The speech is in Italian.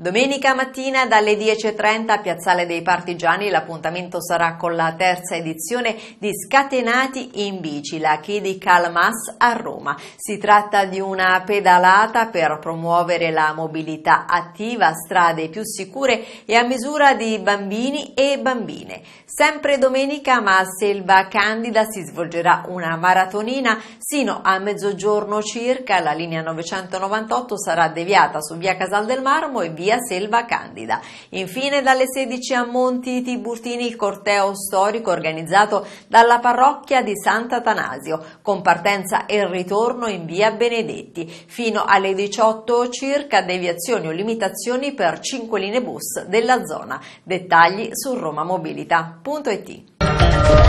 Domenica mattina dalle 10.30 a Piazzale dei Partigiani l'appuntamento sarà con la terza edizione di Scatenati in bici, la Key Calmas a Roma. Si tratta di una pedalata per promuovere la mobilità attiva, strade più sicure e a misura di bambini e bambine. Sempre domenica ma a Selva Candida si svolgerà una maratonina sino a mezzogiorno circa. La linea 998 sarà deviata su via Casal del Marmo e via via Selva Candida. Infine dalle 16 a Monti Tiburtini il corteo storico organizzato dalla parrocchia di Sant'Atanasio, con partenza e ritorno in via Benedetti. Fino alle 18 circa deviazioni o limitazioni per 5 linee bus della zona. Dettagli su romamobilità.it.